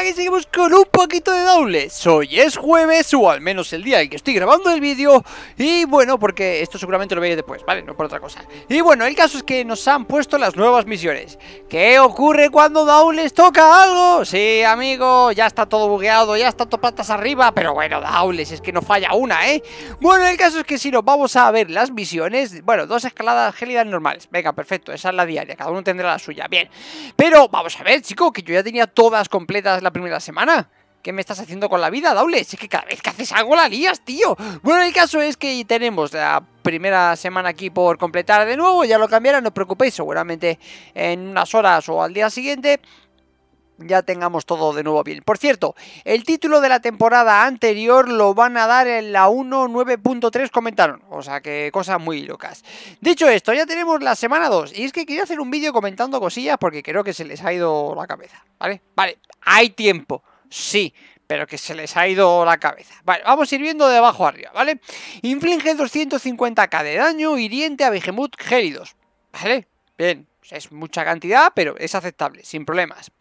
Que seguimos con un poquito de Daules Hoy es jueves, o al menos el día en que estoy grabando el vídeo Y bueno, porque esto seguramente lo veis después, ¿vale? No por otra cosa Y bueno, el caso es que nos han puesto las nuevas misiones ¿Qué ocurre cuando Daules toca algo? Sí, amigo, ya está todo bugueado, ya está todo patas arriba Pero bueno, Daules, es que no falla una, ¿eh? Bueno, el caso es que si no, vamos a ver las misiones Bueno, dos escaladas gélidas normales Venga, perfecto, esa es la diaria, cada uno tendrá la suya, bien Pero vamos a ver, Chicos, que yo ya tenía todas completas las primera semana. ¿Qué me estás haciendo con la vida, doble Es que cada vez que haces algo la lías, tío. Bueno, el caso es que tenemos la primera semana aquí por completar de nuevo. Ya lo cambiarán, no os preocupéis. Seguramente en unas horas o al día siguiente ya tengamos todo de nuevo bien. Por cierto, el título de la temporada anterior lo van a dar en la 1.9.3, comentaron. O sea que cosas muy locas. Dicho esto, ya tenemos la semana 2. Y es que quería hacer un vídeo comentando cosillas porque creo que se les ha ido la cabeza. ¿Vale? Vale, hay tiempo. Sí, pero que se les ha ido la cabeza. Vale, vamos a ir viendo de abajo arriba, ¿vale? Inflige 250k de daño hiriente a Behemoth Géridos ¿Vale? Bien, es mucha cantidad, pero es aceptable, sin problemas.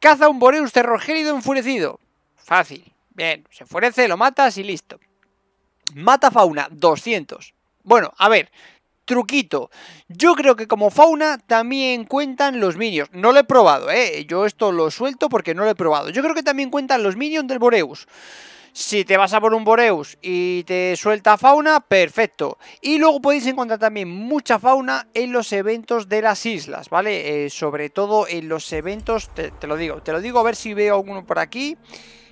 Caza un Boreus terrogélido enfurecido. Fácil. Bien, se enfurece, lo matas y listo. Mata fauna, 200. Bueno, a ver, truquito. Yo creo que como fauna también cuentan los minions. No lo he probado, ¿eh? Yo esto lo suelto porque no lo he probado. Yo creo que también cuentan los minions del Boreus. Si te vas a por un Boreus y te suelta fauna, perfecto. Y luego podéis encontrar también mucha fauna en los eventos de las islas, ¿vale? Eh, sobre todo en los eventos, te, lo digo, te lo digo a ver si veo alguno por aquí.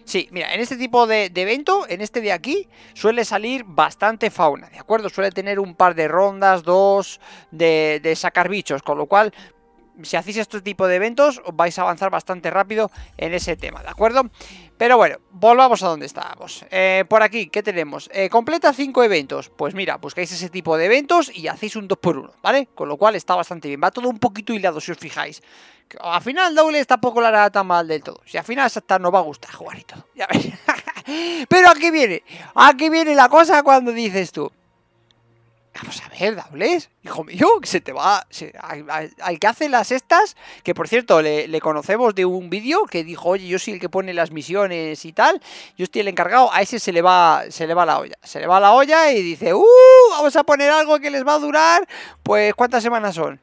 Sí, mira, en este tipo de, evento, en este de aquí, suele salir bastante fauna, ¿de acuerdo? Suele tener un par de rondas, dos, de sacar bichos, con lo cual si hacéis este tipo de eventos, os vais a avanzar bastante rápido en ese tema, ¿de acuerdo? Pero bueno, volvamos a donde estábamos. Eh, por aquí, ¿qué tenemos? Eh, completa 5 eventos. Pues mira, buscáis ese tipo de eventos y hacéis un 2x1, ¿vale? Con lo cual está bastante bien. Va todo un poquito hilado, si os fijáis. Al final, doble tampoco la hará tan mal del todo. Si al final hasta nos va a gustar jugar y todo. Pero aquí viene, aquí viene la cosa cuando dices tú. Vamos a ver, Dables, hijo mío, que se te va. al, que hace las estas, que por cierto, le, conocemos de un vídeo que dijo, oye, yo soy el que pone las misiones y tal, yo estoy el encargado, a ese se le va, se le va la olla. Se le va la olla y dice, uh, vamos a poner algo que les va a durar. Pues, ¿cuántas semanas son?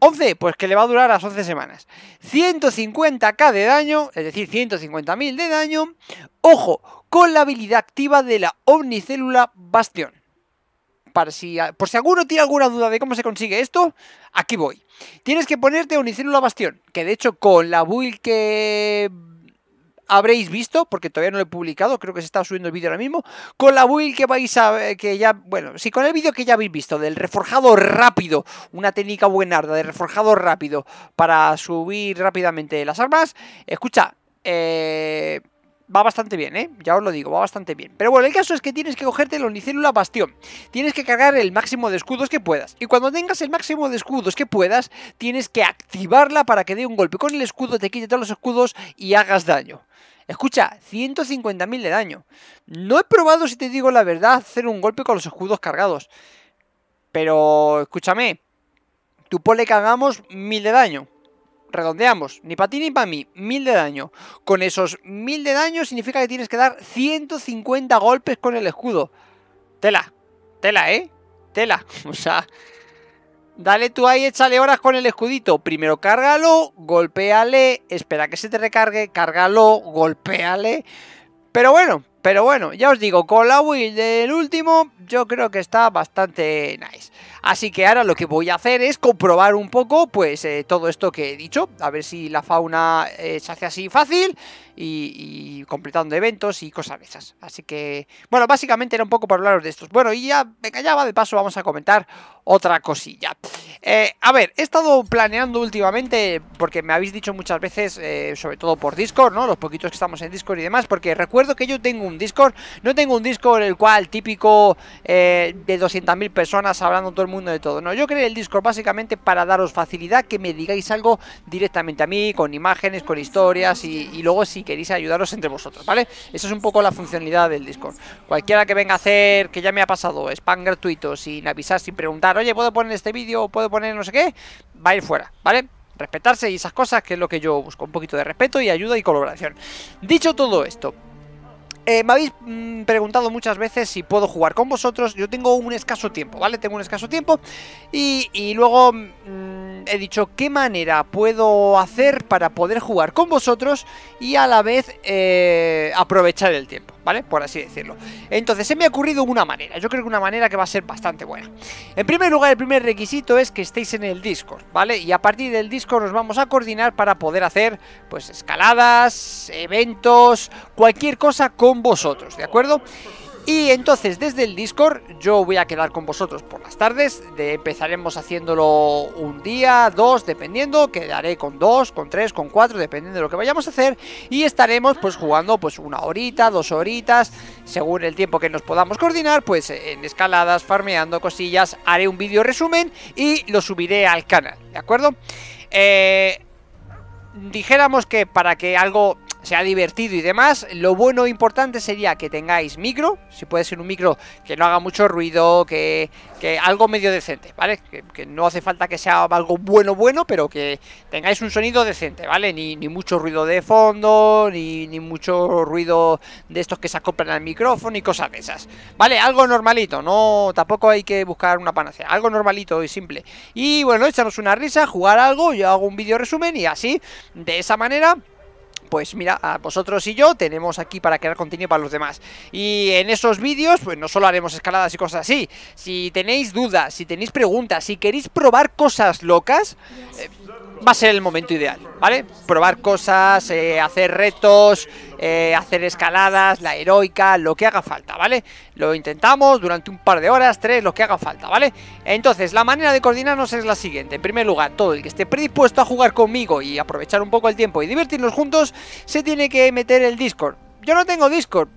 11, pues que le va a durar las 11 semanas. 150k de daño, es decir, 150.000 de daño. Ojo, con la habilidad activa de la omnicélula Bastión si, por si alguno tiene alguna duda de cómo se consigue esto, aquí voy. Tienes que ponerte unicélula bastión, que de hecho con la build que habréis visto, porque todavía no lo he publicado, creo que se está subiendo el vídeo ahora mismo, con la build que vais a, que ya, bueno, si con el vídeo que ya habéis visto, del reforjado rápido, una técnica buenarda de reforjado rápido para subir rápidamente las armas, escucha, eh va bastante bien, ¿eh? Ya os lo digo, va bastante bien. Pero bueno, el caso es que tienes que cogerte la unicélula bastión. Tienes que cargar el máximo de escudos que puedas. Y cuando tengas el máximo de escudos que puedas, tienes que activarla para que dé un golpe con el escudo, te quite todos los escudos y hagas daño. Escucha, 150.000 de daño. No he probado, si te digo la verdad, hacer un golpe con los escudos cargados. Pero, escúchame, tú por que hagamos mil de daño redondeamos, ni para ti ni para mí, Mil de daño. Con esos mil de daño significa que tienes que dar 150 golpes con el escudo. Tela, tela, ¿eh? Tela, o sea... Dale tú ahí, échale horas con el escudito. Primero cárgalo, golpéale, espera que se te recargue, cárgalo, golpéale. Pero bueno, pero bueno, ya os digo, con la Wii del último yo creo que está bastante nice. Así que ahora lo que voy a hacer es comprobar un poco pues eh, todo esto que he dicho. A ver si la fauna eh, se hace así fácil y, completando eventos y cosas de esas. Así que, bueno, básicamente era un poco para hablaros de estos. Bueno, y ya, venga, ya va de paso, vamos a comentar otra cosilla. Eh, a ver, he estado planeando últimamente, porque me habéis dicho muchas veces, sobre todo por Discord, ¿no? Los poquitos que estamos en Discord y demás, porque recuerdo que yo tengo un Discord. No tengo un Discord el cual típico eh, de 200.000 personas hablando todo el mundo de todo. No, yo creé el Discord básicamente para daros facilidad que me digáis algo directamente a mí, con imágenes, con historias y, luego si queréis ayudaros entre vosotros, ¿vale? Esa es un poco la funcionalidad del Discord. Cualquiera que venga a hacer, que ya me ha pasado, spam gratuito, sin avisar, sin preguntar, oye, ¿puedo poner este vídeo? ¿Puedo poner no sé qué? Va a ir fuera, ¿vale? Respetarse y esas cosas, que es lo que yo busco, un poquito de respeto y ayuda y colaboración. Dicho todo esto, eh, me habéis mm, preguntado muchas veces si puedo jugar con vosotros. Yo tengo un escaso tiempo, ¿vale? Tengo un escaso tiempo. Y, luego mm, he dicho qué manera puedo hacer para poder jugar con vosotros y a la vez eh, aprovechar el tiempo. ¿vale? Por así decirlo. Entonces, se me ha ocurrido una manera, yo creo que una manera que va a ser bastante buena. En primer lugar, el primer requisito es que estéis en el Discord, ¿vale? Y a partir del Discord nos vamos a coordinar para poder hacer, pues, escaladas, eventos, cualquier cosa con vosotros, ¿de acuerdo? Y entonces desde el Discord yo voy a quedar con vosotros por las tardes, de, empezaremos haciéndolo un día, dos, dependiendo, quedaré con dos, con tres, con cuatro, dependiendo de lo que vayamos a hacer y estaremos pues jugando pues una horita, dos horitas, según el tiempo que nos podamos coordinar, pues en escaladas, farmeando cosillas, haré un vídeo resumen y lo subiré al canal, ¿de acuerdo? Eh dijéramos que para que algo sea divertido y demás. Lo bueno e importante sería que tengáis micro, si puede ser un micro que no haga mucho ruido, que, que algo medio decente, ¿vale? Que, no hace falta que sea algo bueno bueno, pero que tengáis un sonido decente, ¿vale? Ni, mucho ruido de fondo, ni, mucho ruido de estos que se acoplan al micrófono y cosas de esas, ¿vale? Algo normalito, no, tampoco hay que buscar una panacea, algo normalito y simple. Y bueno, echarnos una risa, jugar algo, yo hago un vídeo resumen y así, de esa manera pues mira, a vosotros y yo tenemos aquí para crear contenido para los demás. Y en esos vídeos, pues no solo haremos escaladas y cosas así. Si tenéis dudas, si tenéis preguntas, si queréis probar cosas locas... Eh, va a ser el momento ideal, ¿vale? Probar cosas, eh, hacer retos, eh, hacer escaladas, la heroica, lo que haga falta, ¿vale? Lo intentamos durante un par de horas, tres, lo que haga falta, ¿vale? Entonces, la manera de coordinarnos es la siguiente. En primer lugar, todo el que esté predispuesto a jugar conmigo y aprovechar un poco el tiempo y divertirnos juntos, se tiene que meter el Discord. Yo no tengo Discord,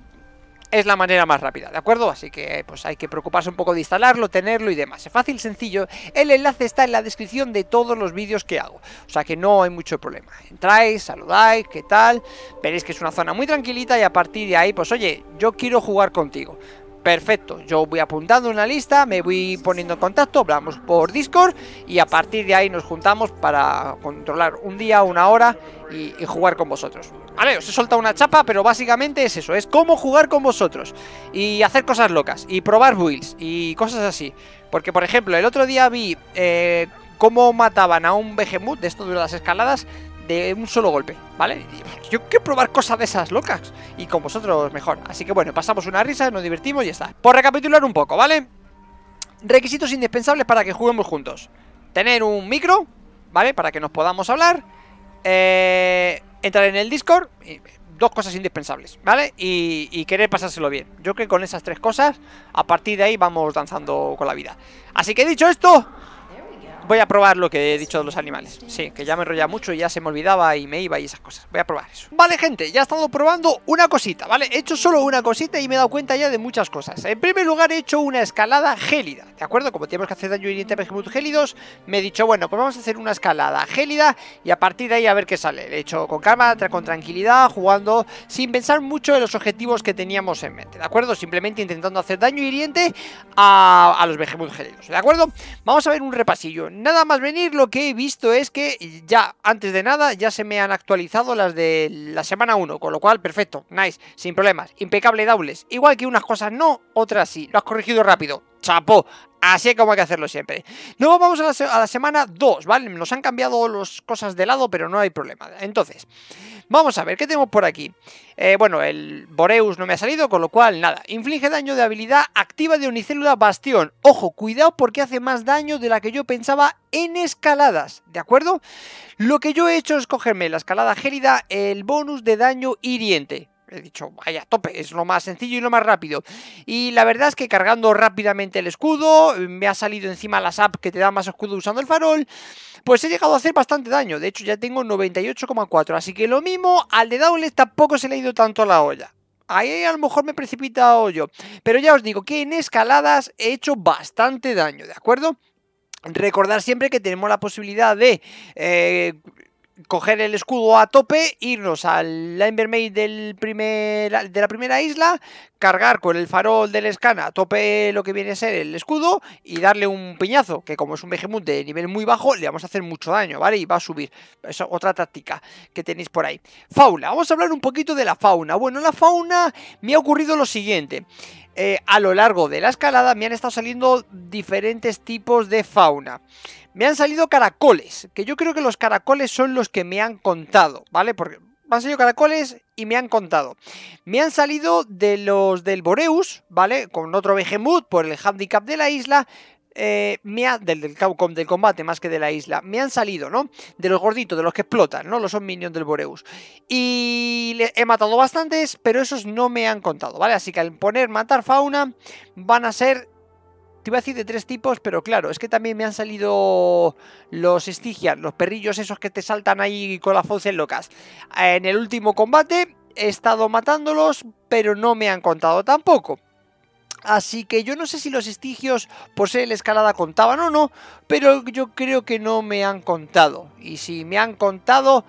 es la manera más rápida, ¿de acuerdo? Así que pues hay que preocuparse un poco de instalarlo, tenerlo y demás. Es fácil, sencillo. El enlace está en la descripción de todos los vídeos que hago. O sea que no hay mucho problema. Entráis, saludáis, ¿qué tal? Veréis que es una zona muy tranquilita y a partir de ahí, pues oye, yo quiero jugar contigo. Perfecto, yo voy apuntando una lista, me voy poniendo en contacto, hablamos por Discord y a partir de ahí nos juntamos para controlar un día, una hora y, y jugar con vosotros. Vale, os he soltado una chapa, pero básicamente es eso, es cómo jugar con vosotros y hacer cosas locas y probar builds y cosas así. Porque, por ejemplo, el otro día vi eh, cómo mataban a un Behemoth de esto de las escaladas de un solo golpe, ¿vale? Yo quiero probar cosas de esas locas y con vosotros mejor. Así que bueno, pasamos una risa, nos divertimos y ya está. Por recapitular un poco, ¿vale? Requisitos indispensables para que juguemos juntos. Tener un micro, ¿vale? Para que nos podamos hablar. Eh entrar en el Discord, dos cosas indispensables, ¿vale? Y, querer pasárselo bien. Yo creo que con esas tres cosas, a partir de ahí vamos danzando con la vida. Así que dicho esto, Voy a probar lo que he dicho de los animales. Sí, que ya me enrollaba mucho y ya se me olvidaba y me iba y esas cosas. Voy a probar eso. Vale, gente, ya he estado probando una cosita, ¿vale? He hecho solo una cosita y me he dado cuenta ya de muchas cosas. En primer lugar, he hecho una escalada gélida, ¿de acuerdo? Como tenemos que hacer daño a y gélidos, me he dicho, bueno, pues vamos a hacer una escalada gélida y a partir de ahí a ver qué sale. he hecho con calma, con tranquilidad, jugando sin pensar mucho en los objetivos que teníamos en mente, ¿de acuerdo? Simplemente intentando hacer daño hiriente a, a los Behemoth gélidos, ¿de acuerdo? Vamos a ver un repasillo nada más venir lo que he visto es que ya, antes de nada, ya se me han actualizado las de la semana 1, con lo cual, perfecto, nice, sin problemas, impecable doubles. Igual que unas cosas no, otras sí, lo has corregido rápido, chapo, Así como hay que hacerlo siempre. Luego vamos a la, semana 2, ¿vale? Nos han cambiado las cosas de lado, pero no hay problema. Entonces, vamos a ver, ¿qué tenemos por aquí? Eh, bueno, el Boreus no me ha salido, con lo cual, nada. Inflige daño de habilidad activa de unicélula bastión. Ojo, cuidado porque hace más daño de la que yo pensaba en escaladas, ¿de acuerdo? Lo que yo he hecho es cogerme la escalada gélida, el bonus de daño hiriente he dicho, vaya, tope, es lo más sencillo y lo más rápido. Y la verdad es que cargando rápidamente el escudo, mm, me ha salido encima la sap que te da más escudo usando el farol, pues he llegado a hacer bastante daño. De hecho, ya tengo 98,4, así que lo mismo, al de doubles tampoco se le ha ido tanto la olla. Ahí a lo mejor me he precipitado yo. Pero ya os digo que en escaladas he hecho bastante daño, ¿de acuerdo? Recordar siempre que tenemos la posibilidad de eh, coger el escudo a tope, irnos al Limebermaid del primer, de la primera isla, cargar con el farol del escana a tope lo que viene a ser el escudo y darle un piñazo, que como es un Behemoth de nivel muy bajo, le vamos a hacer mucho daño, ¿vale? Y va a subir. Es otra táctica que tenéis por ahí. Fauna, vamos a hablar un poquito de la fauna. Bueno, la fauna me ha ocurrido lo siguiente. Eh, a lo largo de la escalada me han estado saliendo diferentes tipos de fauna me han salido caracoles, que yo creo que los caracoles son los que me han contado, ¿vale? Porque me han salido caracoles y me han contado. Me han salido de los del Boreus, ¿vale? Con otro Behemoth por el handicap de la isla. Eh, me ha, del, del, del, combate más que de la isla, me han salido, ¿no? De los gorditos, de los que explotan, ¿no? Los son minions del Boreus. Y he matado bastantes, pero esos no me han contado, ¿vale? Así que al poner matar fauna, van a ser te iba a decir de tres tipos, pero claro, es que también me han salido los estigias, los perrillos esos que te saltan ahí con las fauces locas. En el último combate he estado matándolos, pero no me han contado tampoco. Así que yo no sé si los estigios por ser la escalada contaban o no, pero yo creo que no me han contado. Y si me han contado,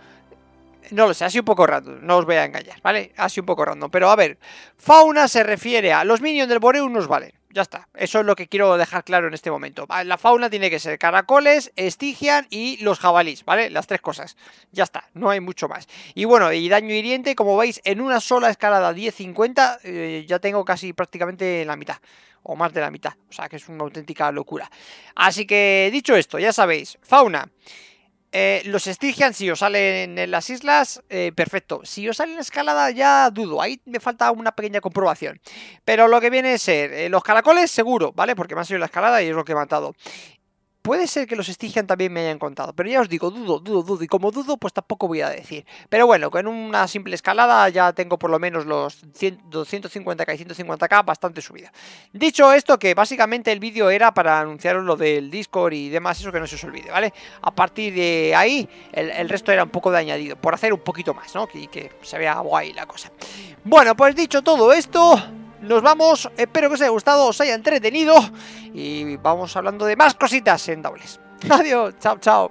no lo sé, ha sido un poco random, no os voy a engañar, ¿vale? Ha sido un poco random. Pero a ver, fauna se refiere a los minions del boreo nos valen. Ya está. Eso es lo que quiero dejar claro en este momento. La fauna tiene que ser caracoles, estigian y los jabalís, ¿vale? Las tres cosas. Ya está, no hay mucho más. Y bueno, y daño hiriente, como veis, en una sola escalada 10-50 eh, ya tengo casi prácticamente la mitad o más de la mitad. O sea que es una auténtica locura. Así que dicho esto, ya sabéis, fauna. Eh, los Stygian, si os salen en las islas, eh, perfecto. Si os salen en escalada, ya dudo. Ahí me falta una pequeña comprobación. Pero lo que viene es ser eh, los caracoles, seguro, ¿vale? Porque me han salido la escalada y es lo que he matado. Puede ser que los Stygian también me hayan contado, pero ya os digo, dudo, dudo, dudo, y como dudo, pues tampoco voy a decir. Pero bueno, con una simple escalada ya tengo por lo menos los 250k y 150k bastante subida. Dicho esto, que básicamente el vídeo era para anunciaros lo del Discord y demás, eso que no se os olvide, ¿vale? A partir de ahí, el, resto era un poco de añadido, por hacer un poquito más, ¿no? Que, que se vea guay la cosa. Bueno, pues dicho todo esto nos vamos. Espero que os haya gustado, os haya entretenido. Y vamos hablando de más cositas en dobles. Adiós, chao, chao.